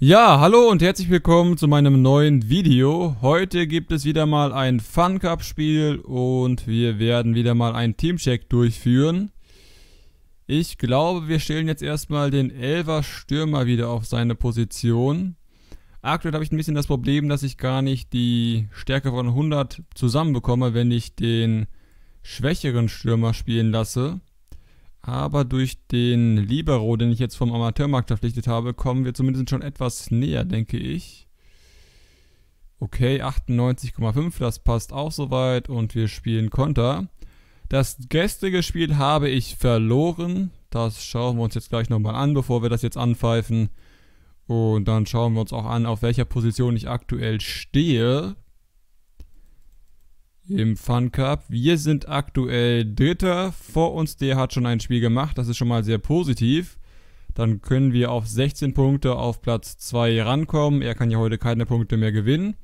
Ja, hallo und herzlich willkommen zu meinem neuen Video. Heute gibt es wieder mal ein Fun Cup Spiel und wir werden wieder mal einen Teamcheck durchführen. Ich glaube, wir stellen jetzt erstmal den Elver Stürmer wieder auf seine Position. Aktuell habe ich ein bisschen das Problem, dass ich gar nicht die Stärke von 100 zusammenbekomme, wenn ich den schwächeren Stürmer spielen lasse. Aber durch den Libero, den ich jetzt vom Amateurmarkt verpflichtet habe, kommen wir zumindest schon etwas näher, denke ich. Okay, 98,5, das passt auch soweit und wir spielen Konter. Das gestrige Spiel habe ich verloren. Das schauen wir uns jetzt gleich nochmal an, bevor wir das jetzt anpfeifen. Und dann schauen wir uns auch an, auf welcher Position ich aktuell stehe im Fun Cup. Wir sind aktuell Dritter. Vor uns, der hat schon ein Spiel gemacht. Das ist schon mal sehr positiv. Dann können wir auf 16 Punkte auf Platz 2 rankommen. Er kann ja heute keine Punkte mehr gewinnen.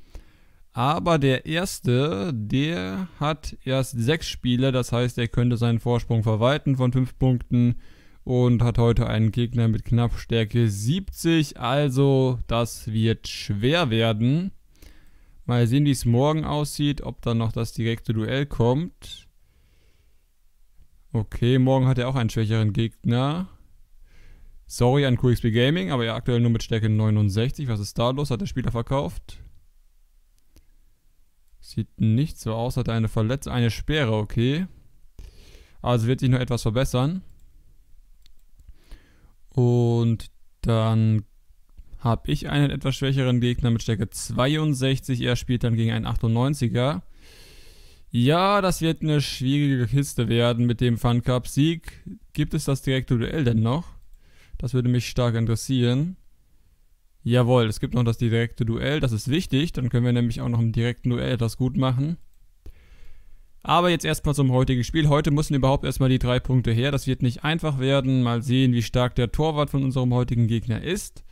Aber der Erste, der hat erst 6 Spiele. Das heißt, er könnte seinen Vorsprung verwalten von 5 Punkten. Und hat heute einen Gegner mit knapp Stärke 70. Also, das wird schwer werden. Mal sehen, wie es morgen aussieht, ob dann noch das direkte Duell kommt. Okay, morgen hat er auch einen schwächeren Gegner. Sorry an QXP Gaming, aber ja aktuell nur mit Stärke 69. Was ist da los? Hat der Spieler verkauft? Sieht nicht so aus. Hat er eine Verletzung, eine Sperre, okay. Also wird sich noch etwas verbessern. Und dann habe ich einen etwas schwächeren Gegner mit Stärke 62. Er spielt dann gegen einen 98er. Ja, das wird eine schwierige Kiste werden mit dem Fun Cup Sieg. Gibt es das direkte Duell denn noch? Das würde mich stark interessieren. Jawohl, es gibt noch das direkte Duell. Das ist wichtig. Dann können wir nämlich auch noch im direkten Duell etwas gut machen. Aber jetzt erstmal zum heutigen Spiel. Heute müssen überhaupt erstmal die drei Punkte her. Das wird nicht einfach werden. Mal sehen, wie stark der Torwart von unserem heutigen Gegner ist.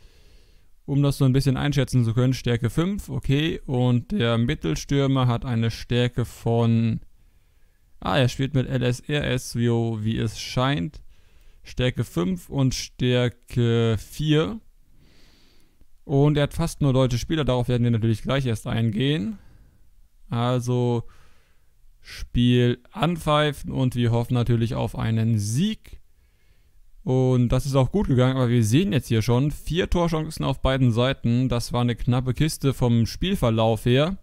Um das so ein bisschen einschätzen zu können, Stärke 5, okay. Und der Mittelstürmer hat eine Stärke von... Ah, er spielt mit LSRS, wie, wie es scheint. Stärke 5 und Stärke 4. Und er hat fast nur deutsche Spieler, darauf werden wir natürlich gleich erst eingehen. Also Spiel anpfeifen und wir hoffen natürlich auf einen Sieg. Und das ist auch gut gegangen, aber wir sehen jetzt hier schon vier Torchancen auf beiden Seiten. Das war eine knappe Kiste vom Spielverlauf her.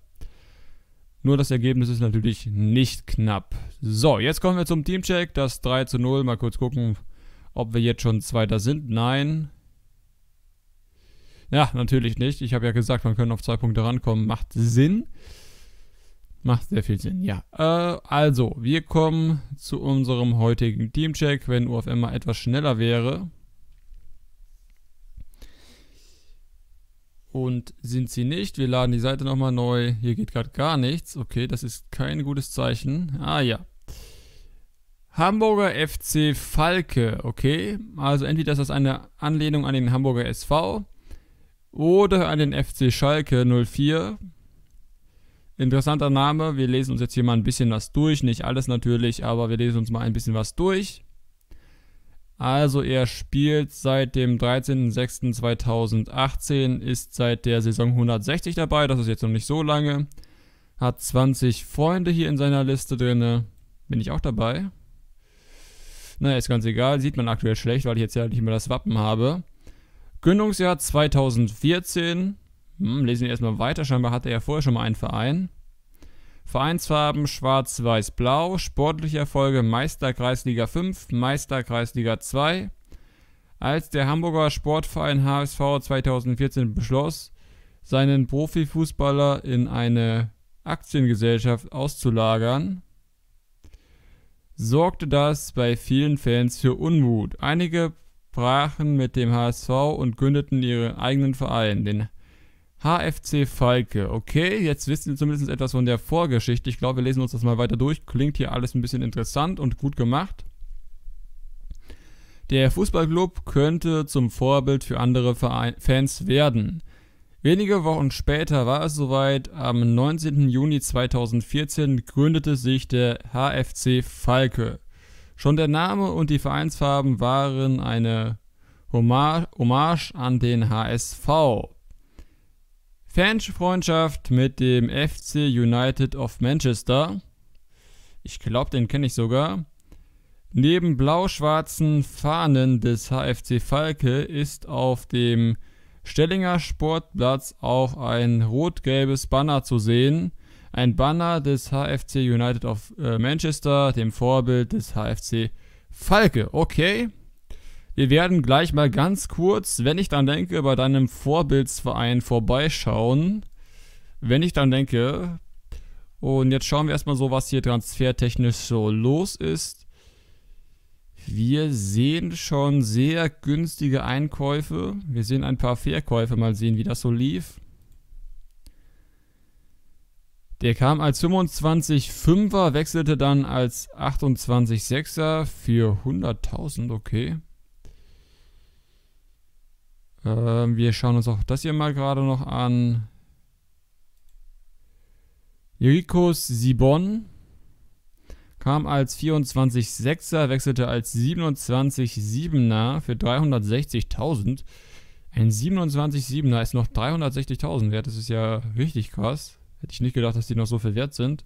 Nur das Ergebnis ist natürlich nicht knapp. So, jetzt kommen wir zum Teamcheck. Das 3 zu 0. Mal kurz gucken, ob wir jetzt schon Zweiter sind. Nein. Ja, natürlich nicht. Ich habe ja gesagt, man kann auf zwei Punkte rankommen. Macht Sinn. Macht sehr viel Sinn, ja. Äh, also, wir kommen zu unserem heutigen Teamcheck. Wenn UFM mal etwas schneller wäre. Und sind sie nicht. Wir laden die Seite nochmal neu. Hier geht gerade gar nichts. Okay, das ist kein gutes Zeichen. Ah ja. Hamburger FC Falke. Okay, also entweder ist das eine Anlehnung an den Hamburger SV oder an den FC Schalke 04. Interessanter Name. Wir lesen uns jetzt hier mal ein bisschen was durch. Nicht alles natürlich, aber wir lesen uns mal ein bisschen was durch. Also er spielt seit dem 13.06.2018, ist seit der Saison 160 dabei, das ist jetzt noch nicht so lange. Hat 20 Freunde hier in seiner Liste drin. Bin ich auch dabei? Naja, ist ganz egal, sieht man aktuell schlecht, weil ich jetzt ja nicht mehr das Wappen habe. Gründungsjahr 2014, hm, lesen wir erstmal weiter. Scheinbar hatte er ja vorher schon mal einen Verein. Vereinsfarben schwarz-weiß-blau. Sportliche Erfolge Meisterkreisliga 5, Meisterkreisliga 2. Als der Hamburger Sportverein HSV 2014 beschloss, seinen Profifußballer in eine Aktiengesellschaft auszulagern, sorgte das bei vielen Fans für Unmut. Einige brachen mit dem HSV und gründeten ihren eigenen Verein, den HSV. HFC Falke. Okay, jetzt wissen wir zumindest etwas von der Vorgeschichte. Ich glaube, wir lesen uns das mal weiter durch. Klingt hier alles ein bisschen interessant und gut gemacht. Der Fußballclub könnte zum Vorbild für andere Fans werden. Wenige Wochen später war es soweit, am 19. Juni 2014 gründete sich der HFC Falke. Schon der Name und die Vereinsfarben waren eine Hommage an den HSV. Fanfreundschaft mit dem FC United of Manchester. Ich glaube, den kenne ich sogar. Neben blau-schwarzen Fahnen des HFC Falke ist auf dem Stellinger Sportplatz auch ein rot-gelbes Banner zu sehen. Ein Banner des HFC United of äh, Manchester, dem Vorbild des HFC Falke. Okay, wir werden gleich mal ganz kurz, wenn ich dann denke, bei deinem Vorbildsverein vorbeischauen. Wenn ich dann denke. Und jetzt schauen wir erstmal so, was hier transfertechnisch so los ist. Wir sehen schon sehr günstige Einkäufe. Wir sehen ein paar Verkäufe. Mal sehen, wie das so lief. Der kam als 25,5er, wechselte dann als 28,6er für 100.000, okay. Ähm, wir schauen uns auch das hier mal gerade noch an. Jirikos Sibon kam als 24-6er, wechselte als 27-7er für 360.000. Ein 27-7er ist noch 360.000 wert. Das ist ja richtig krass. Hätte ich nicht gedacht, dass die noch so viel wert sind.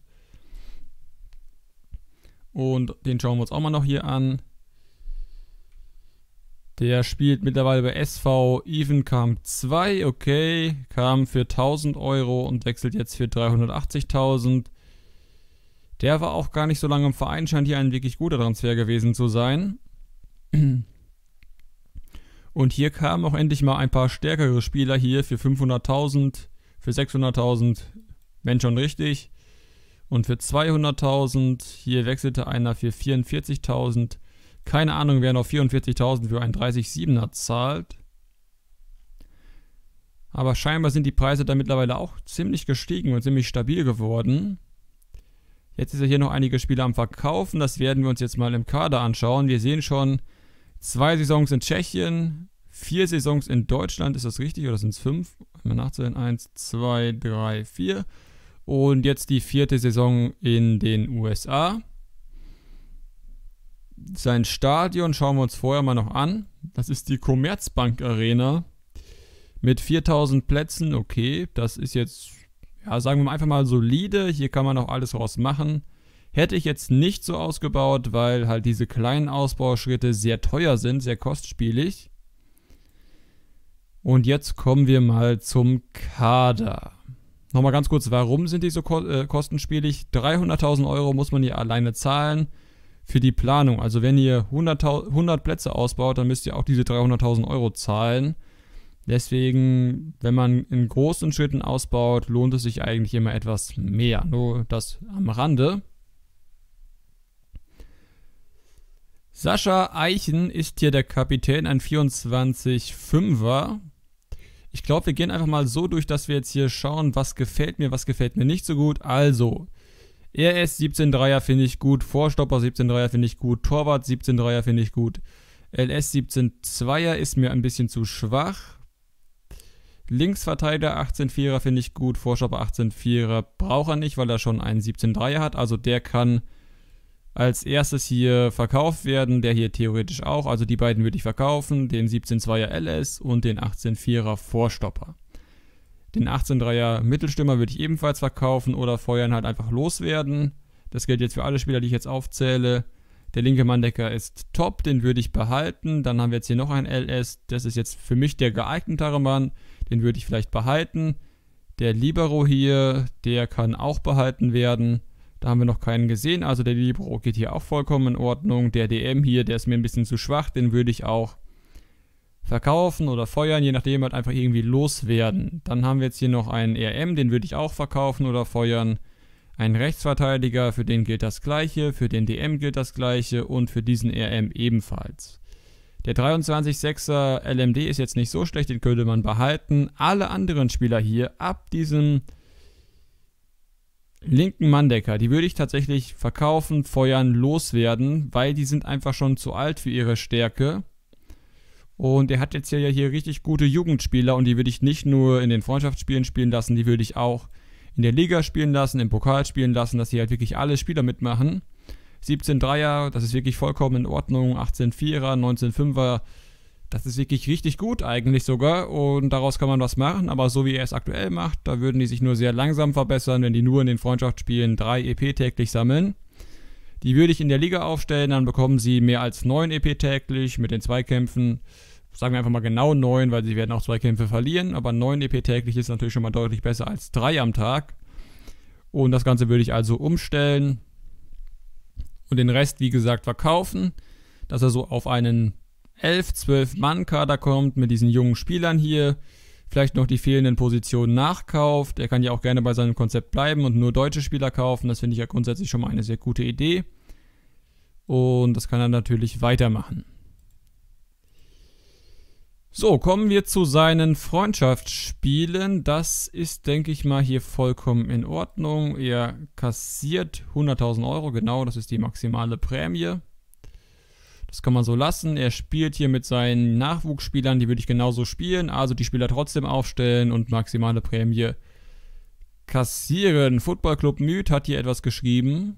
Und den schauen wir uns auch mal noch hier an. Der spielt mittlerweile bei SV Evenkamp 2, okay, kam für 1000 Euro und wechselt jetzt für 380.000. Der war auch gar nicht so lange im Verein, scheint hier ein wirklich guter Transfer gewesen zu sein. Und hier kamen auch endlich mal ein paar stärkere Spieler hier für 500.000, für 600.000, wenn schon richtig. Und für 200.000, hier wechselte einer für 44.000. Keine Ahnung, wer noch 44.000 für einen 30 er zahlt. Aber scheinbar sind die Preise da mittlerweile auch ziemlich gestiegen und ziemlich stabil geworden. Jetzt ist ja hier noch einige Spiele am Verkaufen. Das werden wir uns jetzt mal im Kader anschauen. Wir sehen schon zwei Saisons in Tschechien, vier Saisons in Deutschland. Ist das richtig oder sind es fünf? Mal nachzusehen. Eins, zwei, drei, vier. Und jetzt die vierte Saison in den USA. Sein Stadion schauen wir uns vorher mal noch an. Das ist die Commerzbank Arena mit 4000 Plätzen. Okay, das ist jetzt, ja, sagen wir mal einfach mal solide. Hier kann man auch alles draus machen. Hätte ich jetzt nicht so ausgebaut, weil halt diese kleinen Ausbauschritte sehr teuer sind, sehr kostspielig. Und jetzt kommen wir mal zum Kader. Nochmal ganz kurz, warum sind die so äh, kostenspielig? 300.000 Euro muss man hier alleine zahlen für die Planung. Also wenn ihr 100, 100 Plätze ausbaut, dann müsst ihr auch diese 300.000 Euro zahlen. Deswegen, wenn man in großen Schritten ausbaut, lohnt es sich eigentlich immer etwas mehr. Nur das am Rande. Sascha Eichen ist hier der Kapitän, ein 24-5er. Ich glaube, wir gehen einfach mal so durch, dass wir jetzt hier schauen, was gefällt mir, was gefällt mir nicht so gut. Also, RS 17 Dreier finde ich gut, Vorstopper 17 Dreier finde ich gut, Torwart 17 Dreier finde ich gut. LS 17 Zweier ist mir ein bisschen zu schwach. Linksverteidiger 18 Vierer finde ich gut, Vorstopper 18 Vierer braucht er nicht, weil er schon einen 17 Dreier hat, also der kann als erstes hier verkauft werden, der hier theoretisch auch, also die beiden würde ich verkaufen, den 17 Zweier LS und den 18 Vierer Vorstopper. Den 18-3er Mittelstürmer würde ich ebenfalls verkaufen oder feuern halt einfach loswerden. Das gilt jetzt für alle Spieler, die ich jetzt aufzähle. Der linke Manndecker ist top, den würde ich behalten. Dann haben wir jetzt hier noch einen LS, das ist jetzt für mich der geeignetere Mann, den würde ich vielleicht behalten. Der Libero hier, der kann auch behalten werden. Da haben wir noch keinen gesehen, also der Libero geht hier auch vollkommen in Ordnung. Der DM hier, der ist mir ein bisschen zu schwach, den würde ich auch verkaufen oder feuern, je nachdem halt einfach irgendwie loswerden. Dann haben wir jetzt hier noch einen e RM, den würde ich auch verkaufen oder feuern. Einen Rechtsverteidiger, für den gilt das gleiche, für den DM gilt das gleiche und für diesen e RM ebenfalls. Der 23.6er LMD ist jetzt nicht so schlecht, den könnte man behalten. Alle anderen Spieler hier ab diesem linken Manndecker, die würde ich tatsächlich verkaufen, feuern, loswerden, weil die sind einfach schon zu alt für ihre Stärke. Und er hat jetzt ja hier, richtig gute Jugendspieler und die würde ich nicht nur in den Freundschaftsspielen spielen lassen, die würde ich auch in der Liga spielen lassen, im Pokal spielen lassen, dass hier halt wirklich alle Spieler mitmachen. 17 Dreier, das ist wirklich vollkommen in Ordnung, 18 Vierer, 19 Fünfer, das ist wirklich richtig gut eigentlich sogar und daraus kann man was machen, aber so wie er es aktuell macht, da würden die sich nur sehr langsam verbessern, wenn die nur in den Freundschaftsspielen 3 EP täglich sammeln. Die würde ich in der Liga aufstellen, dann bekommen sie mehr als 9 EP täglich mit den Zweikämpfen. Sagen wir einfach mal genau 9, weil sie werden auch Zweikämpfe verlieren, aber 9 EP täglich ist natürlich schon mal deutlich besser als 3 am Tag. Und das Ganze würde ich also umstellen und den Rest, wie gesagt, verkaufen, dass er so auf einen 11, 12 Mann Kader kommt mit diesen jungen Spielern hier, vielleicht noch die fehlenden Positionen nachkauft. Er kann ja auch gerne bei seinem Konzept bleiben und nur deutsche Spieler kaufen. Das finde ich ja grundsätzlich schon mal eine sehr gute Idee. Und das kann er natürlich weitermachen. So, kommen wir zu seinen Freundschaftsspielen. Das ist, denke ich mal, hier vollkommen in Ordnung. Er kassiert 100.000 Euro, genau, das ist die maximale Prämie. Das kann man so lassen. Er spielt hier mit seinen Nachwuchsspielern, die würde ich genauso spielen. Also die Spieler trotzdem aufstellen und maximale Prämie kassieren. Football Club Müd hat hier etwas geschrieben.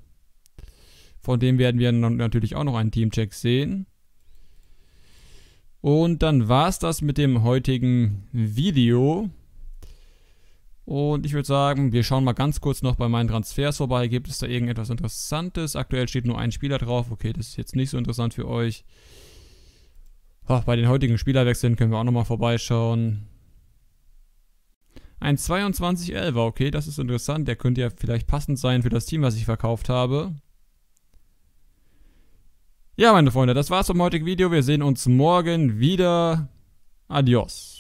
Von dem werden wir natürlich auch noch einen Teamcheck sehen. Und dann war es das mit dem heutigen Video. Und ich würde sagen, wir schauen mal ganz kurz noch bei meinen Transfers vorbei. Gibt es da irgendetwas Interessantes? Aktuell steht nur ein Spieler drauf. Okay, das ist jetzt nicht so interessant für euch. Ach, bei den heutigen Spielerwechseln können wir auch nochmal vorbeischauen. Ein 2211er, okay, das ist interessant. Der könnte ja vielleicht passend sein für das Team, was ich verkauft habe. Ja, meine Freunde, das war's vom heutigen Video. Wir sehen uns morgen wieder. Adios.